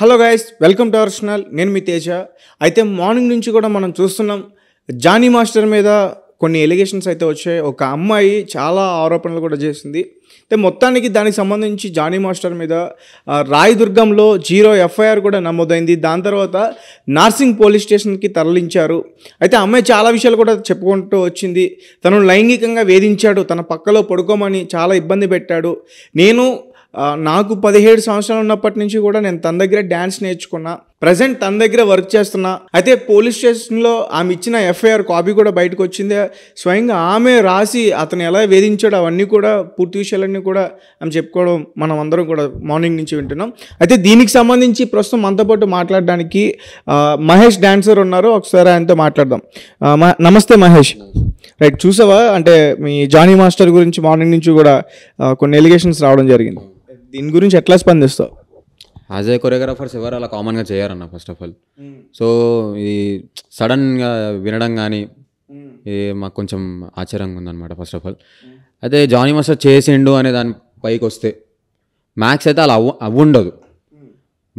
Hello guys welcome to Arsenal నేను మీ తేజ అయితే మార్నింగ్ నుంచి కూడా మనం చూస్తున్నాం జానీ మాస్టర్ మీద కొన్ని ఎలిగేషన్స్ అయితే వచ్చాయి ఒక అమ్మాయి చాలా ఆరోపణలు కూడా చేసింది అయితే మొత్తానికి దానికి సంబంధించి జానీ మాస్టర్ మీద రాయదుర్గంలో జీరో ఎఫ్ఐఆర్ కూడా నమోదైంది దాని తర్వాత నార్సింగ్ పోలీస్ స్టేషన్కి తరలించారు అయితే అమ్మాయి చాలా విషయాలు కూడా చెప్పుకుంటూ వచ్చింది తను లైంగికంగా వేధించాడు తన పక్కలో పడుకోమని చాలా ఇబ్బంది పెట్టాడు నేను నాకు పదిహేడు సంవత్సరాలు ఉన్నప్పటి నుంచి కూడా నేను తన దగ్గర డ్యాన్స్ నేర్చుకున్నా ప్రజెంట్ తన దగ్గర వర్క్ చేస్తున్నా అయితే పోలీస్ స్టేషన్లో ఆమె ఇచ్చిన ఎఫ్ఐఆర్ కాపీ కూడా బయటకు వచ్చింది స్వయంగా ఆమె రాసి అతను ఎలా వేధించాడు అవన్నీ కూడా పూర్తి విషయాలన్నీ కూడా ఆమె చెప్పుకోవడం మనం అందరం కూడా మార్నింగ్ నుంచి వింటున్నాం అయితే దీనికి సంబంధించి ప్రస్తుతం మనతో పాటు మాట్లాడడానికి మహేష్ డాన్సర్ ఉన్నారు ఒకసారి ఆయనతో మాట్లాడదాం నమస్తే మహేష్ రైట్ చూసావా అంటే మీ జానీ మాస్టర్ గురించి మార్నింగ్ నుంచి కూడా కొన్ని ఎలిగేషన్స్ రావడం జరిగింది దీని గురించి ఎట్లా స్పందిస్తావు యాజ్ ఏ కొరియోగ్రాఫర్స్ ఎవరు అలా కామన్గా చేయరన్న ఫస్ట్ ఆఫ్ ఆల్ సో ఇది సడన్గా వినడం కానీ ఇది hmm. మాకు కొంచెం ఆశ్చర్యంగా ఉందన్నమాట ఫస్ట్ ఆఫ్ ఆల్ అయితే జానీ మాస్టర్ చేసిండు అనే దాని పైకి వస్తే మ్యాథ్స్ అయితే అలా అవ్వ ఉండదు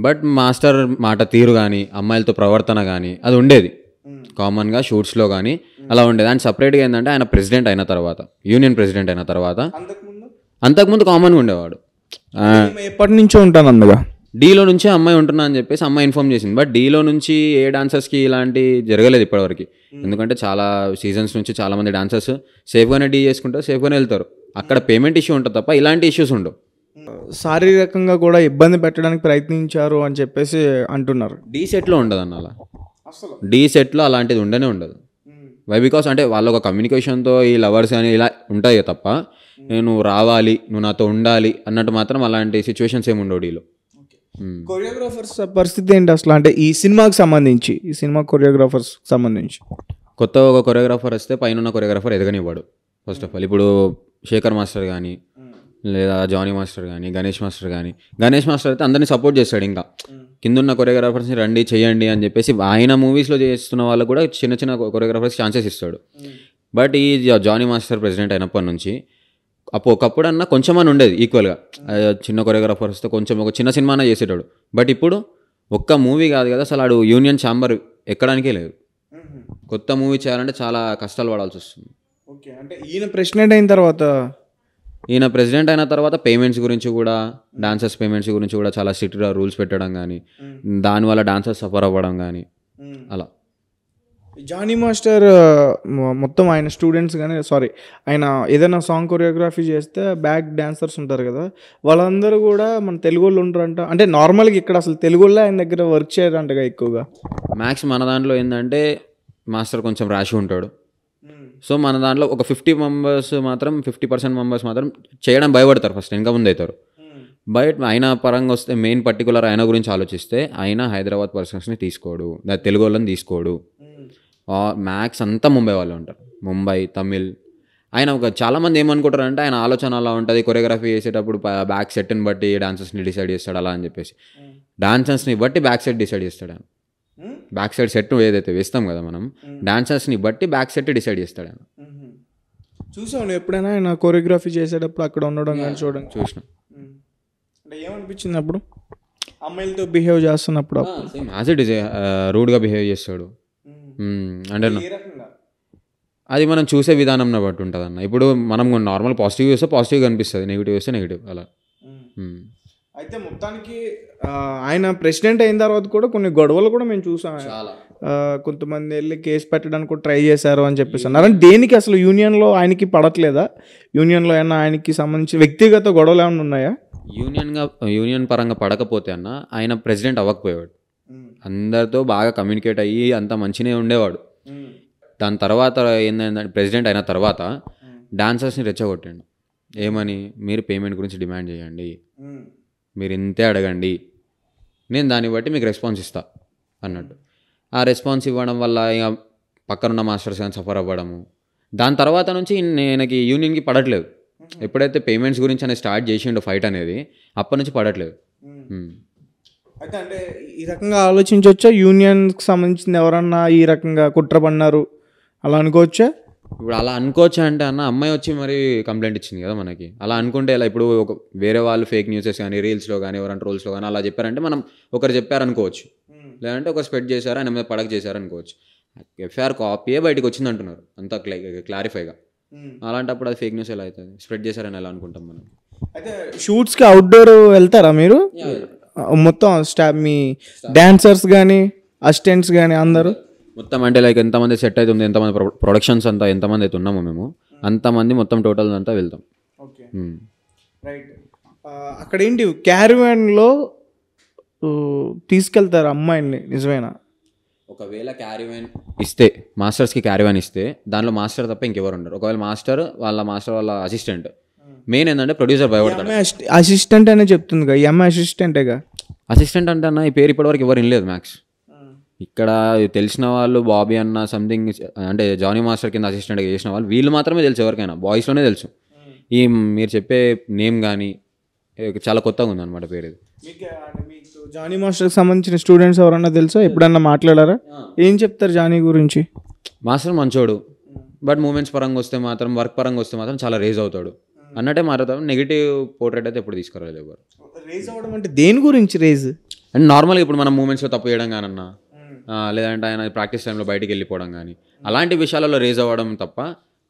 బట్ hmm. మాస్టర్ మాట తీరు కానీ అమ్మాయిలతో ప్రవర్తన కానీ అది ఉండేది కామన్గా షూట్స్లో కానీ అలా ఉండేది అండ్ సపరేట్గా ఏంటంటే ఆయన ప్రెసిడెంట్ అయిన తర్వాత యూనియన్ ప్రెసిడెంట్ అయిన తర్వాత అంతకుముందు కామన్గా ఉండేవాడు ఎప్పటి నుంచో ఉంటాను అందుగా డీలో నుంచి అమ్మాయి ఉంటున్నా అని చెప్పేసి అమ్మాయి ఇన్ఫార్మ్ చేసింది బట్ డీలో నుంచి ఏ డాన్సర్స్కి ఇలాంటి జరగలేదు ఇప్పటివరకు ఎందుకంటే చాలా సీజన్స్ నుంచి చాలామంది డాన్సర్స్ సేఫ్గానే డీ చేసుకుంటారు సేఫ్గానే వెళ్తారు అక్కడ పేమెంట్ ఇష్యూ ఉంటుంది తప్ప ఇలాంటి ఇష్యూస్ ఉండవు శారీరకంగా కూడా ఇబ్బంది పెట్టడానికి ప్రయత్నించారు అని చెప్పేసి అంటున్నారు డీ సెట్లో ఉండదు అన్న అలా డీ సెట్లో అలాంటిది ఉండనే ఉండదు వై బికాస్ అంటే వాళ్ళ ఒక కమ్యూనికేషన్తో ఈ లవర్స్ అని ఇలా ఉంటాయి తప్ప Hmm. నువ్వు రావాలి నువ్వు నాతో ఉండాలి అన్నట్టు మాత్రం అలాంటి సిచ్యువేషన్స్ ఏమి ఉండవు డీలో కొరియోగ్రాఫర్స్ hmm. పరిస్థితి ఏంటి అసలు అంటే ఈ సినిమాకి సంబంధించి ఈ సినిమా కొరియోగ్రాఫర్స్ సంబంధించి కొత్త ఒక కొరియోగ్రాఫర్ వస్తే పైన ఉన్న కొరియోగ్రాఫర్ ఎదగనివ్వడు ఫస్ట్ ఆఫ్ ఆల్ ఇప్పుడు శేఖర్ మాస్టర్ కానీ hmm. లేదా జానీ మాస్టర్ కానీ గణేష్ మాస్టర్ కానీ గణేష్ మాస్టర్ అయితే అందరినీ సపోర్ట్ చేస్తాడు ఇంకా కిందున్న కొరియోగ్రాఫర్స్ని రండి చేయండి అని చెప్పేసి ఆయన మూవీస్లో చేస్తున్న వాళ్ళు కూడా చిన్న చిన్న కొరియోగ్రాఫర్స్ ఛాన్సెస్ ఇస్తాడు బట్ ఈ జానీ మాస్టర్ ప్రెసిడెంట్ అయినప్పటి నుంచి అప్పుడు ఒకప్పుడు అన్న కొంచెం అని ఉండేది ఈక్వల్గా చిన్న కొరియోగ్రాఫర్ వస్తే కొంచెం ఒక చిన్న సినిమా చేసేటాడు బట్ ఇప్పుడు ఒక్క మూవీ కాదు కదా అసలు ఆడు యూనియన్ ఛాంబర్ ఎక్కడానికే లేదు కొత్త మూవీ చేయాలంటే చాలా కష్టాలు పడాల్సి వస్తుంది ఓకే అంటే ఈయన ప్రెసిడెంట్ అయిన తర్వాత ఈయన ప్రెసిడెంట్ అయిన తర్వాత పేమెంట్స్ గురించి కూడా డాన్సర్స్ పేమెంట్స్ గురించి కూడా చాలా స్ట్రిక్ట్గా రూల్స్ పెట్టడం కానీ దానివల్ల డాన్సర్స్ సఫర్ అవ్వడం కానీ అలా జానీ మాస్టర్ మొత్తం ఆయన స్టూడెంట్స్ కానీ సారీ ఆయన ఏదైనా సాంగ్ కొరియోగ్రఫీ చేస్తే బ్యాక్ డ్యాన్సర్స్ ఉంటారు కదా వాళ్ళందరూ కూడా మన తెలుగు వాళ్ళు ఉంటారంట అంటే నార్మల్గా ఇక్కడ అసలు తెలుగు ఆయన దగ్గర వర్క్ చేయరంటగా ఎక్కువగా మ్యాక్స్ మన దాంట్లో ఏంటంటే మాస్టర్ కొంచెం రాసి ఉంటాడు hmm. సో మన దాంట్లో ఒక ఫిఫ్టీ మెంబర్స్ మాత్రం ఫిఫ్టీ పర్సెంట్ మెంబర్స్ మాత్రం చేయడం భయపడతారు ఫస్ట్ ఇంకా ముందు అవుతారు బయట hmm. ఆయన పరంగా వస్తే మెయిన్ పర్టికులర్ ఆయన గురించి ఆలోచిస్తే ఆయన హైదరాబాద్ పర్సన్స్ని తీసుకోడు తెలుగు వాళ్ళని తీసుకోడు hmm. మ్యాక్స్ అంతా ముంబై వాళ్ళు ఉంటారు ముంబై తమిళ్ ఆయన ఒక చాలామంది ఏమనుకుంటారు అంటే ఆయన ఆలోచన అలా ఉంటుంది కొరియోగ్రఫీ చేసేటప్పుడు బ్యాక్ సెట్ని బట్టి డాన్సర్స్ని డిసైడ్ చేస్తాడు అలా అని చెప్పేసి డాన్సర్స్ని బట్టి బ్యాక్ సెట్ డిసైడ్ చేస్తాడు ఆయన బ్యాక్ సైడ్ సెట్ ఏదైతే వేస్తాం కదా మనం డాన్సర్స్ని బట్టి బ్యాక్ సెట్ డిసైడ్ చేస్తాడు ఆయన చూసాం ఎప్పుడైనా ఆయన కొరియోగ్రఫీ చేసేటప్పుడు అక్కడ ఉండడం కానీ చూడడం చూసిన అంటే ఏమనిపించింది అప్పుడు అమ్మాయిలతో బిహేవ్ చేస్తున్నప్పుడు రూడ్గా బిహేవ్ చేస్తాడు అంటే అది మనం చూసే విధానం బట్టి ఉంటుంది అన్న ఇప్పుడు మనం నార్మల్ పాజిటివ్ చూస్తే పాజిటివ్ అనిపిస్తుంది నెగిటివ్ చూస్తే నెగిటివ్ అలా అయితే మొత్తానికి ఆయన ప్రెసిడెంట్ అయిన తర్వాత కూడా కొన్ని గొడవలు కూడా మేము చూసాం కొంతమంది వెళ్ళి కేసు పెట్టడానికి ట్రై చేశారు అని చెప్పేసి అన్నారు అంటే దేనికి అసలు యూనియన్లో ఆయనకి పడట్లేదా యూనియన్లో అయినా ఆయనకి సంబంధించి వ్యక్తిగత గొడవలు ఏమైనా ఉన్నాయా యూనియన్గా యూనియన్ పరంగా పడకపోతే అన్న ఆయన ప్రెసిడెంట్ అవ్వకపోయాడు అందరితో బాగా కమ్యూనికేట్ అయ్యి అంత మంచినే ఉండేవాడు దాని తర్వాత ఏంటంటే ప్రెసిడెంట్ అయిన తర్వాత డాన్సర్స్ని రెచ్చగొట్టాడు ఏమని మీరు పేమెంట్ గురించి డిమాండ్ చేయండి మీరు ఇంతే అడగండి నేను దాన్ని బట్టి మీకు రెస్పాన్స్ ఇస్తా అన్నట్టు ఆ రెస్పాన్స్ ఇవ్వడం వల్ల ఇక పక్కనున్న మాస్టర్స్ కానీ సఫర్ అవ్వడము దాని తర్వాత నుంచి నేనకి యూనియన్కి పడట్లేదు ఎప్పుడైతే పేమెంట్స్ గురించి అనేది స్టార్ట్ చేసిండో ఫైట్ అనేది అప్పటి నుంచి పడట్లేదు అయితే అంటే ఈ రకంగా ఆలోచించవచ్చా యూనియన్కి సంబంధించిన ఎవరన్నా ఈ రకంగా కుట్ర పడినారు అలా అనుకోవచ్చా ఇప్పుడు అలా అనుకోవచ్చు అంటే అన్న అమ్మాయి వచ్చి మరి కంప్లైంట్ ఇచ్చింది కదా మనకి అలా అనుకుంటే ఇలా ఇప్పుడు ఒక వేరే వాళ్ళు ఫేక్ న్యూసెస్ కానీ రీల్స్లో కానీ ఎవరైనా రోల్స్లో కానీ అలా చెప్పారంటే మనం ఒకరు చెప్పారనుకోవచ్చు లేదంటే ఒకరు స్ప్రెడ్ చేశారు ఆయన మీద పడక చేశారనుకోవచ్చు ఎఫ్ఐఆర్ కాపీయే బయటకు వచ్చింది అంటున్నారు అంత క్లారిఫైగా అలాంటప్పుడు అది ఫేక్ న్యూస్ ఎలా అవుతుంది స్ప్రెడ్ చేశారని ఎలా అనుకుంటాం మనం అయితే షూట్స్కి అవుట్డోర్ వెళ్తారా మీరు మొత్తం స్టాఫ్ మీ డాన్సర్స్ కానీ అసిస్టెంట్స్ కానీ అందరూ మొత్తం అంటే లైక్ ఎంతమంది సెట్ అవుతుంది ఎంతమంది ప్రొడక్షన్స్ అంతా ఎంతమంది అయితే ఉన్నామో మేము అంతమంది మొత్తం టోటల్ అంతా వెళ్తాం రైట్ అక్కడ ఏంటి క్యారివాన్లో తీసుకెళ్తారు అమ్మాయిని నిజమేనా ఒకవేళ క్యారివ్యాన్ ఇస్తే మాస్టర్స్కి క్యారివ్యాన్ ఇస్తే దానిలో మాస్టర్ తప్ప ఇంకెవరు ఉండరు ఒకవేళ మాస్టర్ వాళ్ళ మాస్టర్ వాళ్ళ అసిస్టెంట్ మెయిన్ ఏంటంటే ప్రొడ్యూసర్ భయపడతాడు అసిస్టెంట్ అనే చెప్తుంది కదా ఎంఐ అసిస్టెంటేగా అసిస్టెంట్ అంటే అన్న ఈ పేరు ఇప్పటివరకు ఎవరు వినలేదు మ్యాక్స్ ఇక్కడ తెలిసిన వాళ్ళు బాబీ అన్న సంథింగ్ అంటే జానీ మాస్టర్ కింద అసిస్టెంట్గా చేసిన వాళ్ళు వీళ్ళు మాత్రమే తెలుసు ఎవరికైనా బాయ్స్లోనే తెలుసు ఈ మీరు చెప్పే నేమ్ కానీ చాలా కొత్తగా ఉందన్నమాట పేరు ఇది జానీ మాస్టర్కి సంబంధించిన స్టూడెంట్స్ ఎవరన్నా తెలుసా ఎప్పుడన్నా మాట్లాడారా ఏం చెప్తారు జానీ గురించి మాస్టర్ మంచోడు బట్ మూమెంట్స్ పరంగా వస్తే మాత్రం వర్క్ పరంగా వస్తే మాత్రం చాలా రేజ్ అవుతాడు Hmm. అన్నట్టే మారుతాం నెగిటివ్ పోర్ట్రేట్ అయితే ఎప్పుడు తీసుకురాలేదు ఎవరు రేజ్ అవ్వడం అంటే దేని గురించి రేజ్ అండ్ నార్మల్గా ఇప్పుడు మనం మూమెంట్స్లో తప్పు చేయడం కానన్నా hmm. లేదంటే ఆయన ప్రాక్టీస్ టైంలో బయటికి వెళ్ళిపోవడం కానీ అలాంటి విషయాలలో రేజ్ అవ్వడం తప్ప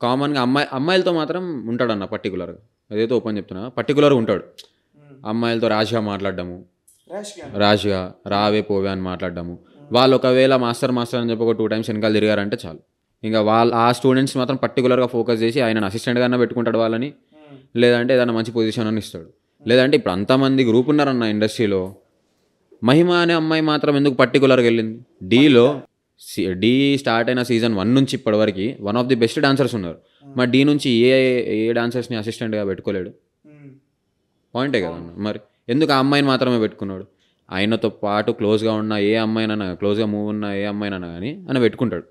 కామన్గా అమ్మాయి అమ్మాయిలతో మాత్రం ఉంటాడన్న పర్టికులర్గా అదైతే ఓపెన్ చెప్తున్నా పర్టికులర్గా ఉంటాడు hmm. అమ్మాయిలతో ర్యాష్గా మాట్లాడడము ర్యాష్గా రావే పోవే అని మాట్లాడము వాళ్ళు ఒకవేళ మాస్టర్ మాస్టర్ అని చెప్పి ఒక టూ టైమ్స్ వెనకాల తిరిగారంటే చాలు ఇంకా వాళ్ళ ఆ స్టూడెంట్స్ మాత్రం పర్టికులర్గా ఫోకస్ చేసి ఆయన అన్న పెట్టుకుంటాడు వాళ్ళని లేదంటే ఏదైనా మంచి పొజిషన్ అని ఇస్తాడు లేదంటే ఇప్పుడు అంతమంది గ్రూప్ ఉన్నారన్న ఇండస్ట్రీలో మహిమ అనే అమ్మాయి మాత్రం ఎందుకు పర్టికులర్గా వెళ్ళింది డీలో డీ స్టార్ట్ అయిన సీజన్ వన్ నుంచి ఇప్పటివరకు one of the best dancers ఉన్నారు మరి డీ నుంచి ఏ ఏ డాన్సర్స్ని అసిస్టెంట్గా పెట్టుకోలేడు పాయింటే కదా మరి ఎందుకు ఆ అమ్మాయిని మాత్రమే పెట్టుకున్నాడు ఆయనతో పాటు క్లోజ్గా ఉన్న ఏ అమ్మాయినైనా క్లోజ్గా మూవ్ ఉన్న ఏ అమ్మాయినైనా కానీ అని పెట్టుకుంటాడు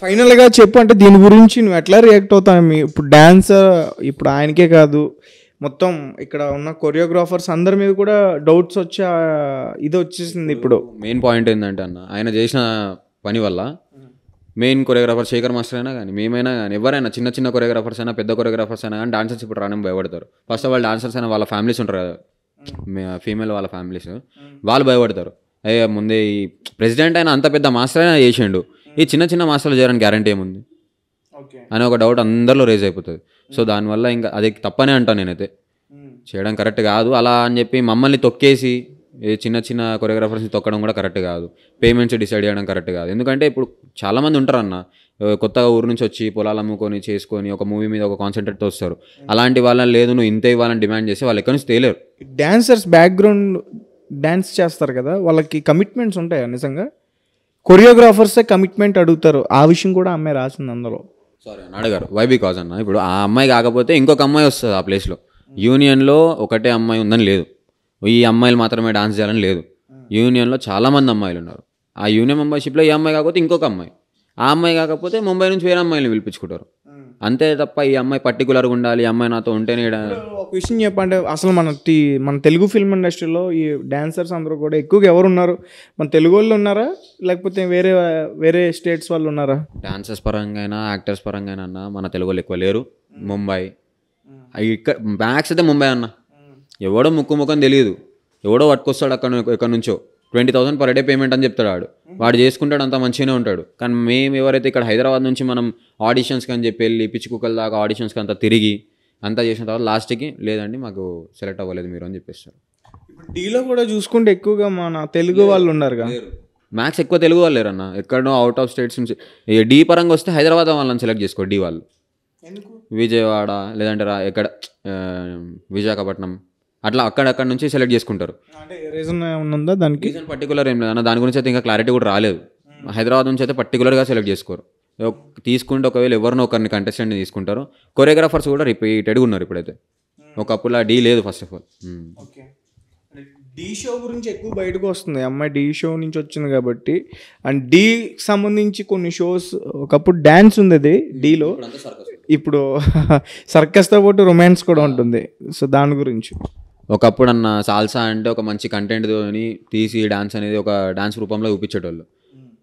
ఫైనల్గా చెప్పు అంటే దీని గురించి నువ్వు ఎట్లా రియాక్ట్ అవుతావు ఇప్పుడు డాన్సర్ ఇప్పుడు ఆయనకే కాదు మొత్తం ఇక్కడ ఉన్న కొరియోగ్రాఫర్స్ అందరి మీద కూడా డౌట్స్ వచ్చే ఇది వచ్చేసింది ఇప్పుడు మెయిన్ పాయింట్ ఏంటంటే అన్న ఆయన చేసిన పని వల్ల మెయిన్ కొరియోగ్రాఫర్ శేఖర్ మాస్టర్ అయినా కానీ మేమైనా కానీ ఎవరైనా చిన్న చిన్న కొరియోగ్రాఫర్స్ అయినా పెద్ద కొరియోగ్రాఫర్స్ అయినా కానీ డాన్సర్స్ ఇప్పుడు రాని భయపడతారు ఫస్ట్ ఆఫ్ ఆల్ డాన్సర్స్ అయినా వాళ్ళ ఫ్యామిలీస్ ఉంటారు కదా ఫీమేల్ hmm. వాళ్ళ ఫ్యామిలీస్ hmm. వాళ్ళు భయపడతారు అయ్యా ముందే ఈ ప్రెసిడెంట్ అయినా అంత పెద్ద మాస్టర్ అయినా చేసిండు ఈ చిన్న చిన్న మాస్టర్లు చేయడానికి గ్యారంటీ ఏముంది అని ఒక డౌట్ అందరిలో రేజ్ అయిపోతుంది సో దానివల్ల ఇంకా అది తప్పనే అంటాను నేనైతే చేయడం కరెక్ట్ కాదు అలా అని చెప్పి మమ్మల్ని తొక్కేసి చిన్న చిన్న కొరియోగ్రాఫర్స్ని తొక్కడం కూడా కరెక్ట్ కాదు పేమెంట్స్ డిసైడ్ చేయడం కరెక్ట్ కాదు ఎందుకంటే ఇప్పుడు చాలామంది ఉంటారు అన్న కొత్తగా ఊరు నుంచి వచ్చి పొలాలు అమ్ముకొని చేసుకొని ఒక మూవీ మీద ఒక కాన్సన్ట్రేట్తో వస్తారు అలాంటి వాళ్ళని లేదు నువ్వు ఇంత ఇవ్వాలని డిమాండ్ చేసి వాళ్ళు ఎక్కడి నుంచి తేలేరు డాన్సర్స్ బ్యాక్గ్రౌండ్ డ్యాన్స్ చేస్తారు కదా వాళ్ళకి కమిట్మెంట్స్ ఉంటాయా నిజంగా కొరియోగ్రాఫర్సే కమిట్మెంట్ అడుగుతారు ఆ విషయం కూడా అమ్మాయి రాసింది అందులో సారీ అని అడిగారు వై బికాజ్ అన్న ఇప్పుడు ఆ అమ్మాయి కాకపోతే ఇంకొక అమ్మాయి వస్తుంది ఆ ప్లేస్లో యూనియన్లో ఒకటే అమ్మాయి ఉందని లేదు ఈ అమ్మాయిలు మాత్రమే డాన్స్ చేయాలని లేదు యూనియన్లో చాలామంది అమ్మాయిలు ఉన్నారు ఆ యూనియన్ మెంబర్షిప్లో ఈ అమ్మాయి కాకపోతే ఇంకొక అమ్మాయి ఆ అమ్మాయి కాకపోతే ముంబై నుంచి వేరే అమ్మాయిలు పిలిపించుకుంటారు అంతే తప్ప ఈ అమ్మాయి పర్టికులర్గా ఉండాలి ఈ అమ్మాయి నాతో ఉంటేనే ఒక విషయం చెప్పంటే అసలు మన టీ మన తెలుగు ఫిల్మ్ ఇండస్ట్రీలో ఈ డాన్సర్స్ అందరూ కూడా ఎక్కువగా ఎవరు ఉన్నారు మన తెలుగు వాళ్ళు ఉన్నారా లేకపోతే వేరే వేరే స్టేట్స్ వాళ్ళు ఉన్నారా డాన్సర్స్ పరంగా అయినా యాక్టర్స్ పరంగా అయినా మన తెలుగు వాళ్ళు ఎక్కువ లేరు ముంబై ఇక్కడ మ్యాక్స్ అయితే ముంబై అన్న ఎవడో ముక్కు ముఖం తెలియదు ఎవడో పట్టుకొస్తాడు అక్కడ ఎక్కడి నుంచో twenty thousand per day payment అని చెప్తాడు వాడు వాడు చేసుకుంటాడు అంత మంచిగానే ఉంటాడు కానీ మేము ఎవరైతే ఇక్కడ హైదరాబాద్ నుంచి మనం ఆడిషన్స్కి అని చెప్పి వెళ్ళి పిచ్చి కుక్కల దాకా ఆడిషన్స్కి అంతా తిరిగి అంతా చేసిన తర్వాత లాస్ట్కి లేదండి మాకు సెలెక్ట్ అవ్వలేదు మీరు అని చెప్పేస్తారు డీలో కూడా చూసుకుంటే ఎక్కువగా మన తెలుగు వాళ్ళు ఉన్నారు కదా మ్యాథ్స్ ఎక్కువ తెలుగు వాళ్ళు లేరన్న ఎక్కడో అవుట్ ఆఫ్ స్టేట్స్ నుంచి డీ పరంగా వస్తే హైదరాబాద్ వాళ్ళని సెలెక్ట్ చేసుకో డీ వాళ్ళు విజయవాడ లేదంటే రా ఎక్కడ విశాఖపట్నం అట్లా అక్కడక్కడ నుంచి సెలెక్ట్ చేసుకుంటారు అంటే రీజన్ ఉందా దానికి రీజన్ పర్టికులర్ ఏం లేదు అన్న దాని గురించి అయితే ఇంకా క్లారిటీ కూడా రాలేదు హైదరాబాద్ నుంచి అయితే పర్టికులర్గా సెలెక్ట్ చేసుకోరు తీసుకుంటే ఒకవేళ ఎవరినో ఒకరిని కంటెస్టెంట్ తీసుకుంటారు కొరియోగ్రాఫర్స్ కూడా రిపీటెడ్గా ఉన్నారు ఇప్పుడైతే ఒకప్పుడు ఆ డీ లేదు first of all okay Dhee show గురించి ఎక్కువ బయటకు వస్తుంది అమ్మాయి డీ షో నుంచి వచ్చింది కాబట్టి అండ్ డీకి సంబంధించి కొన్ని షోస్ ఒకప్పుడు డ్యాన్స్ ఉంది అది డీలో ఇప్పుడు సర్కస్తో పాటు రొమాన్స్ కూడా ఉంటుంది సో దాని గురించి ఒకప్పుడు అన్న సాల్సా అంటే ఒక మంచి తోని తీసి డాన్స్ అనేది ఒక డాన్స్ రూపంలో చూపించేటోళ్ళు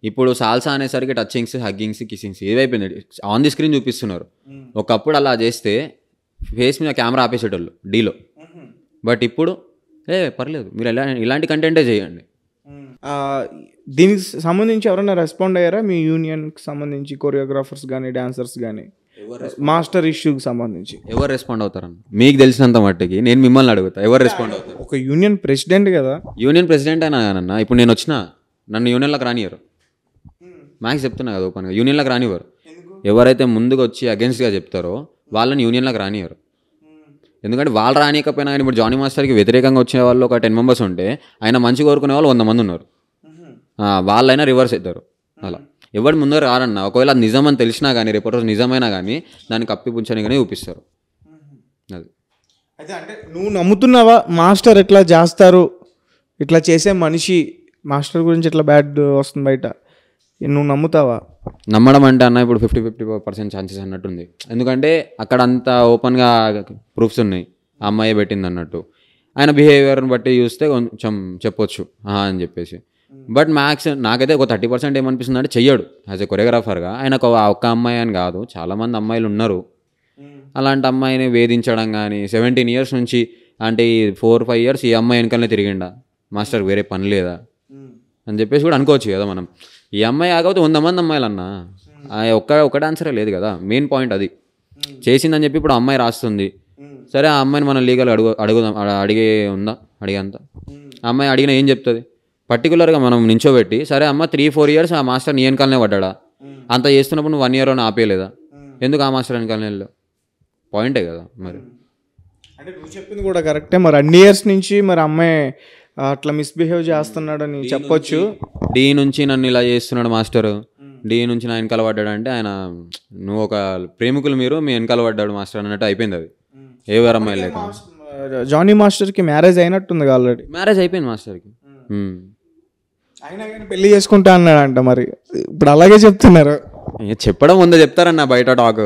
ఇప్పుడు సాల్సా అనేసరికి టచింగ్స్ హగ్గింగ్స్ కిస్సింగ్స్ ఏవైపోయింది ఆన్ ది స్క్రీన్ చూపిస్తున్నారు ఒకప్పుడు అలా చేస్తే ఫేస్ మీద కెమెరా ఆపేసేటోళ్ళు డీలో బట్ ఇప్పుడు ఏ పర్లేదు మీరు ఎలా ఇలాంటి కంటెంటే చేయండి దీనికి సంబంధించి ఎవరైనా రెస్పాండ్ అయ్యారా మీ యూనియన్కి సంబంధించి కొరియోగ్రాఫర్స్ కానీ డాన్సర్స్ కానీ మాస్టర్ ఇష్యూకి సంబంధించి ఎవరు రెస్పాండ్ అవుతారని మీకు తెలిసినంత మట్టికి నేను మిమ్మల్ని అడుగుతా ఎవరు రెస్పాండ్ అవుతారు ఒక యూనియన్ ప్రెసిడెంట్ కదా యూనియన్ ప్రెసిడెంట్ అయినా ఇప్పుడు నేను వచ్చిన నన్ను యూనియన్లకు రానివ్వరు మ్యాక్స్ చెప్తున్నా కదా ఓపెన్గా యూనియన్లకు రానివ్వరు ఎవరైతే ముందుకు వచ్చి అగెన్స్ట్గా చెప్తారో వాళ్ళని యూనియన్లకు రానివ్వరు ఎందుకంటే వాళ్ళు రానియకపోయినా కానీ ఇప్పుడు జానీ మాస్టర్కి వ్యతిరేకంగా వచ్చే వాళ్ళు ఒక టెన్ మెంబర్స్ ఉంటే ఆయన మంచి కోరుకునే వాళ్ళు వంద మంది ఉన్నారు వాళ్ళైనా రివర్స్ అవుతారు అలా ఎవరు ముందర రారన్నా ఒకవేళ నిజమని నిజం అని తెలిసినా కానీ రేపటి రోజు నిజమైనా కానీ దానికి అప్పిపుంచని కానీ చూపిస్తారు అది అయితే అంటే నువ్వు నమ్ముతున్నావా మాస్టర్ ఎట్లా చేస్తారు ఇట్లా చేసే మనిషి మాస్టర్ గురించి ఇట్లా బ్యాడ్ వస్తుంది బయట నువ్వు నమ్ముతావా నమ్మడం అంటే అన్న ఇప్పుడు ఫిఫ్టీ ఫిఫ్టీ పర్సెంట్ ఛాన్సెస్ అన్నట్టుంది ఎందుకంటే అక్కడ అంత ఓపెన్గా ప్రూఫ్స్ ఉన్నాయి ఆ అమ్మాయి పెట్టింది అన్నట్టు ఆయన బిహేవియర్ని బట్టి చూస్తే కొంచెం చెప్పొచ్చు అని చెప్పేసి బట్ hmm. మ్యాక్స్ నాకైతే ఒక థర్టీ పర్సెంట్ ఏమనిపిస్తుంది అంటే చెయ్యడు యాజ్ ఎ కొరియోగ్రాఫర్గా ఆయన ఒక ఒక్క అమ్మాయి అని కాదు చాలామంది అమ్మాయిలు ఉన్నారు hmm. అలాంటి అమ్మాయిని వేధించడం కానీ సెవెంటీన్ ఇయర్స్ నుంచి అంటే ఈ ఫోర్ ఫైవ్ ఇయర్స్ ఈ అమ్మాయి వెనకనే తిరిగిండా మాస్టర్ వేరే పని లేదా hmm. అని చెప్పేసి కూడా అనుకోవచ్చు కదా మనం ఈ అమ్మాయి కాకపోతే వంద మంది అమ్మాయిలు అన్న ఒక్క ఒక్కటే ఆన్సరే లేదు కదా మెయిన్ పాయింట్ అది చేసిందని చెప్పి ఇప్పుడు అమ్మాయి రాస్తుంది సరే ఆ అమ్మాయిని మనం లీగల్ అడుగు అడుగుదాం అడిగే ఉందా అడిగేంత అమ్మాయి అడిగిన ఏం చెప్తుంది పర్టికులర్గా మనం నించోబెట్టి సరే అమ్మ త్రీ ఫోర్ ఇయర్స్ ఆ మాస్టర్ నీ వెనకాలనే పడ్డా అంత చేస్తున్నప్పుడు నువ్వు వన్ ఇయర్ అని ఆపేయలేదా ఎందుకు ఆ మాస్టర్ వెనకాలనే వెళ్ళావు పాయింటే కదా మరి అంటే నువ్వు చెప్పింది కూడా కరెక్టే మరి అన్ని ఇయర్స్ నుంచి మరి అమ్మాయి అట్లా మిస్బిహేవ్ చేస్తున్నాడని చెప్పొచ్చు డీ నుంచి నన్ను ఇలా చేస్తున్నాడు మాస్టర్ డీ నుంచి నా వెనకాల పడ్డాడు అంటే ఆయన నువ్వు ఒక ప్రేమికులు మీరు మీ వెనకాల పడ్డాడు మాస్టర్ అన్నట్టు అయిపోయింది అది ఏ వేరే అమ్మాయి లేక జానీ మాస్టర్కి మ్యారేజ్ అయినట్టుంది ఆల్రెడీ మ్యారేజ్ అయిపోయింది మాస్టర్కి అయినా కానీ పెళ్లి చేసుకుంటా అన్నాడంట మరి ఇప్పుడు అలాగే చెప్తున్నారు చెప్పడం ముందే చెప్తారన్న బయట టాక్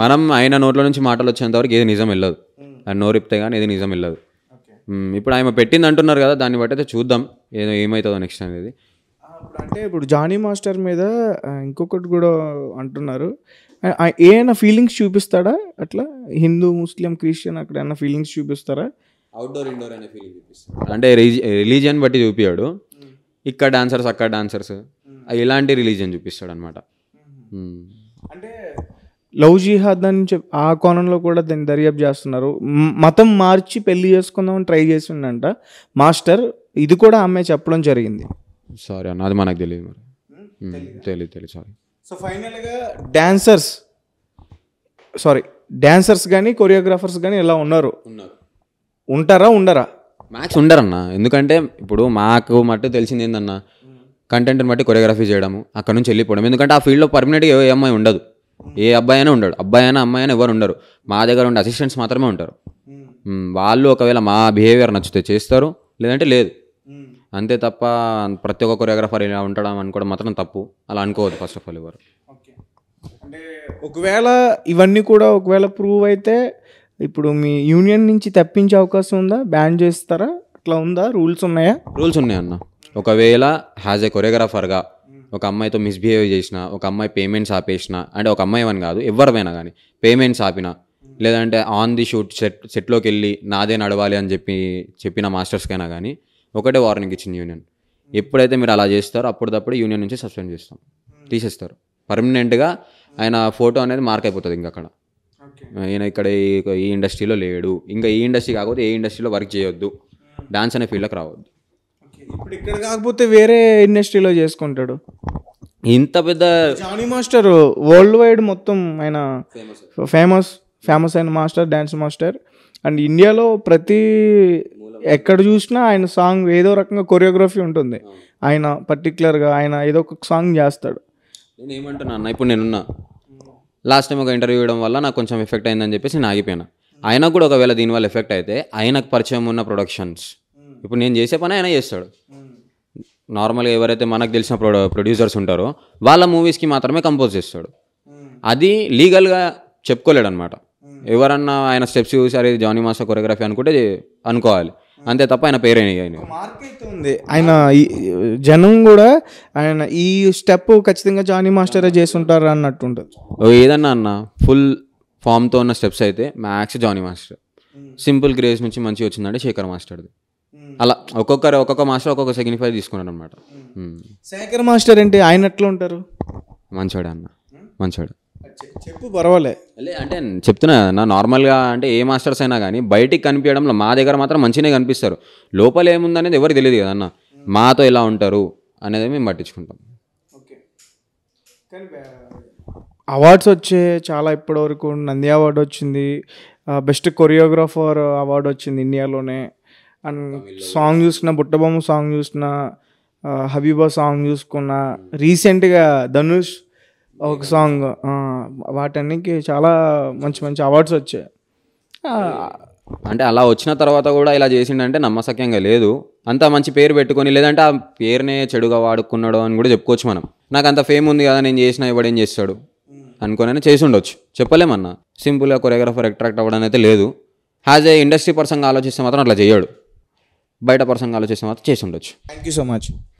మనం ఆయన నోట్లో నుంచి మాటలు వచ్చేంత వరకు ఏది నిజం వెళ్ళదు hmm. నోరు నోరిప్తే కానీ ఏది నిజం వెళ్ళదు hmm, ఇప్పుడు ఆయన పెట్టింది అంటున్నారు కదా దాన్ని బట్టి అయితే చూద్దాం ఏదో ఏమవుతుందో నెక్స్ట్ అనేది అంటే ఇప్పుడు జానీ మాస్టర్ మీద ఇంకొకటి కూడా అంటున్నారు ఏమైనా ఫీలింగ్స్ చూపిస్తాడా అట్లా హిందూ ముస్లిం క్రిస్టియన్ అక్కడ ఏమైనా ఫీలింగ్స్ చూపిస్తారా అవుట్డోర్ ఇండోర్ అనే ఫీలింగ్ చూపిస్తారు అంటే రిలీజియన్ బట్టి చూపించాడు ఇక్కడ డాన్సర్స్ అక్కడ డాన్సర్స్ ఇలాంటి రిలీజియన్ చూపిస్తాడు అనమాట అంటే లవ్ జిహాద్ అని చెప్పి ఆ కోణంలో కూడా దీన్ని దర్యాప్తు చేస్తున్నారు మతం మార్చి పెళ్లి చేసుకుందామని ట్రై చేసిండంట మాస్టర్ ఇది కూడా ఆమె చెప్పడం జరిగింది సారీ అన్న అది మనకు తెలియదు మరి తెలియదు తెలియదు సారీ సో ఫైనల్గా డాన్సర్స్ సారీ డాన్సర్స్ కానీ కొరియోగ్రాఫర్స్ కానీ ఇలా ఉన్నారు ఉన్నారు ఉంటారా ఉండరా మ్యాథ్స్ ఉండరన్న ఎందుకంటే ఇప్పుడు మాకు మట్టు తెలిసింది ఏందన్న కంటెంట్ని బట్టి కొరియోగ్రఫీ చేయడము అక్కడ నుంచి వెళ్ళిపోవడం ఎందుకంటే ఆ ఫీల్డ్లో పర్మనెంట్గా ఏ అమ్మాయి ఉండదు ఏ అబ్బాయి అయినా ఉండడు అబ్బాయి అయినా అమ్మాయి అయినా ఎవరు ఉండరు మా దగ్గర ఉండే అసిస్టెంట్స్ మాత్రమే ఉంటారు hmm. వాళ్ళు ఒకవేళ మా బిహేవియర్ నచ్చితే చేస్తారు లేదంటే లేదు hmm. అంతే తప్ప ప్రతి ఒక్క కొరియోగ్రాఫర్ ఇలా ఉండడం అనుకోవడం మాత్రం తప్పు అలా అనుకోవద్దు ఫస్ట్ ఆఫ్ ఆల్ ఎవరు అంటే ఒకవేళ ఇవన్నీ కూడా ఒకవేళ ప్రూవ్ అయితే ఇప్పుడు మీ యూనియన్ నుంచి తప్పించే అవకాశం ఉందా బ్యాన్ చేస్తారా అట్లా ఉందా రూల్స్ ఉన్నాయా రూల్స్ ఉన్నాయి అన్న ఒకవేళ హ్యాజ్ ఏ కొరియోగ్రాఫర్గా ఒక అమ్మాయితో మిస్బిహేవ్ చేసిన ఒక అమ్మాయి పేమెంట్స్ ఆపేసిన అంటే ఒక అమ్మాయి అని కాదు ఎవరిపైనా కానీ పేమెంట్స్ ఆపిన లేదంటే ఆన్ ది షూట్ సెట్ సెట్లోకి వెళ్ళి నాదే నడవాలి అని చెప్పి చెప్పిన మాస్టర్స్కైనా కానీ ఒకటే వార్నింగ్ ఇచ్చింది యూనియన్ ఎప్పుడైతే మీరు అలా చేస్తారో అప్పటిదప్పుడు యూనియన్ నుంచి సస్పెండ్ చేస్తాం తీసేస్తారు పర్మనెంట్గా ఆయన ఫోటో అనేది మార్క్ అయిపోతుంది ఇంక అక్కడ ఈయన ఇక్కడ ఈ ఇండస్ట్రీలో లేడు ఇంకా ఈ ఇండస్ట్రీ కాకపోతే ఏ ఇండస్ట్రీలో వర్క్ చేయొద్దు డాన్స్ అనే ఫీల్డ్లోకి రావద్దు ఇప్పుడు ఇక్కడ కాకపోతే వేరే ఇండస్ట్రీలో చేసుకుంటాడు ఇంత పెద్ద జానీ మాస్టర్ వరల్డ్ వైడ్ మొత్తం ఆయన ఫేమస్ ఫేమస్ అయిన మాస్టర్ డ్యాన్స్ మాస్టర్ అండ్ ఇండియాలో ప్రతి ఎక్కడ చూసినా ఆయన సాంగ్ ఏదో రకంగా కొరియోగ్రఫీ ఉంటుంది ఆయన పర్టికులర్గా ఆయన ఏదో ఒక సాంగ్ చేస్తాడు నేను ఏమంటున్నా అన్న ఇప్పుడు నేనున్నా లాస్ట్ టైం ఒక ఇంటర్వ్యూ ఇవ్వడం వల్ల నాకు కొంచెం ఎఫెక్ట్ అయిందని చెప్పేసి నేను ఆగిపోయాను ఆయనకు కూడా ఒకవేళ దీనివల్ల ఎఫెక్ట్ అయితే ఆయనకు పరిచయం ఉన్న ప్రొడక్షన్స్ ఇప్పుడు నేను చేసే పని ఆయన చేస్తాడు నార్మల్గా ఎవరైతే మనకు తెలిసిన ప్రొడ ప్రొడ్యూసర్స్ ఉంటారో వాళ్ళ మూవీస్కి మాత్రమే కంపోజ్ చేస్తాడు అది లీగల్గా చెప్పుకోలేడు అనమాట ఎవరన్నా ఆయన స్టెప్స్ చూసారు జానీ మాస్టర్ కొరియోగ్రఫీ అనుకుంటే అనుకోవాలి అంతే తప్ప ఆయన పేరే ఆయన మార్కెట్ ఉంది ఆయన జనం కూడా ఆయన ఈ స్టెప్ ఖచ్చితంగా జానీ మాస్టరే చేస్తుంటారు అన్నట్టు ఉంటుంది ఏదన్నా అన్న ఫుల్ తో ఉన్న స్టెప్స్ అయితే max Jani master simple grace నుంచి మంచిగా వచ్చిందంటే శేఖర్ మాస్టర్ది అలా ఒక్కొక్కరు ఒక్కొక్క మాస్టర్ ఒక్కొక్క సిగ్నిఫై తీసుకున్నాడు అనమాట శేఖర్ మాస్టర్ ఏంటి ఆయన ఎట్లా ఉంటారు మంచోడు అన్న మంచోడు చెప్పు పర్వాలే అంటే చెప్తున్నా నా నార్మల్గా అంటే ఏ మాస్టర్స్ అయినా కానీ బయటికి కనిపించడంలో మా దగ్గర మాత్రం మంచిగానే కనిపిస్తారు లోపల ఏముందనేది ఎవరు తెలియదు కదా మాతో ఎలా ఉంటారు అనేది మేము పట్టించుకుంటాం అవార్డ్స్ వచ్చే చాలా ఇప్పటివరకు నంది అవార్డు వచ్చింది బెస్ట్ కొరియోగ్రాఫర్ అవార్డు వచ్చింది ఇండియాలోనే అండ్ సాంగ్ చూసిన బుట్టబొమ్మ సాంగ్ చూసిన హబీబా సాంగ్ చూసుకున్న రీసెంట్గా ధనుష్ ఒక సాంగ్ వాటన్నికి చాలా మంచి మంచి అవార్డ్స్ వచ్చాయి అంటే అలా వచ్చిన తర్వాత కూడా ఇలా చేసిండంటే నమ్మసక్యంగా లేదు అంత మంచి పేరు పెట్టుకొని లేదంటే ఆ పేరునే చెడుగా వాడుకున్నాడు అని కూడా చెప్పుకోవచ్చు మనం నాకు అంత ఫేమ్ ఉంది కదా నేను చేసిన ఇవ్వడం చేస్తాడు అనుకునే చేసి ఉండొచ్చు చెప్పలేమన్నా సింపుల్గా కొరియోగ్రాఫర్ అట్రాక్ట్ అవ్వడం అయితే లేదు యాజ్ ఏ ఇండస్ట్రీ పర్సన్గా ఆలోచిస్తే మాత్రం అట్లా చేయడు బయట పర్సన్గా ఆలోచిస్తే మాత్రం చేసి ఉండొచ్చు థ్యాంక్ యూ సో మచ్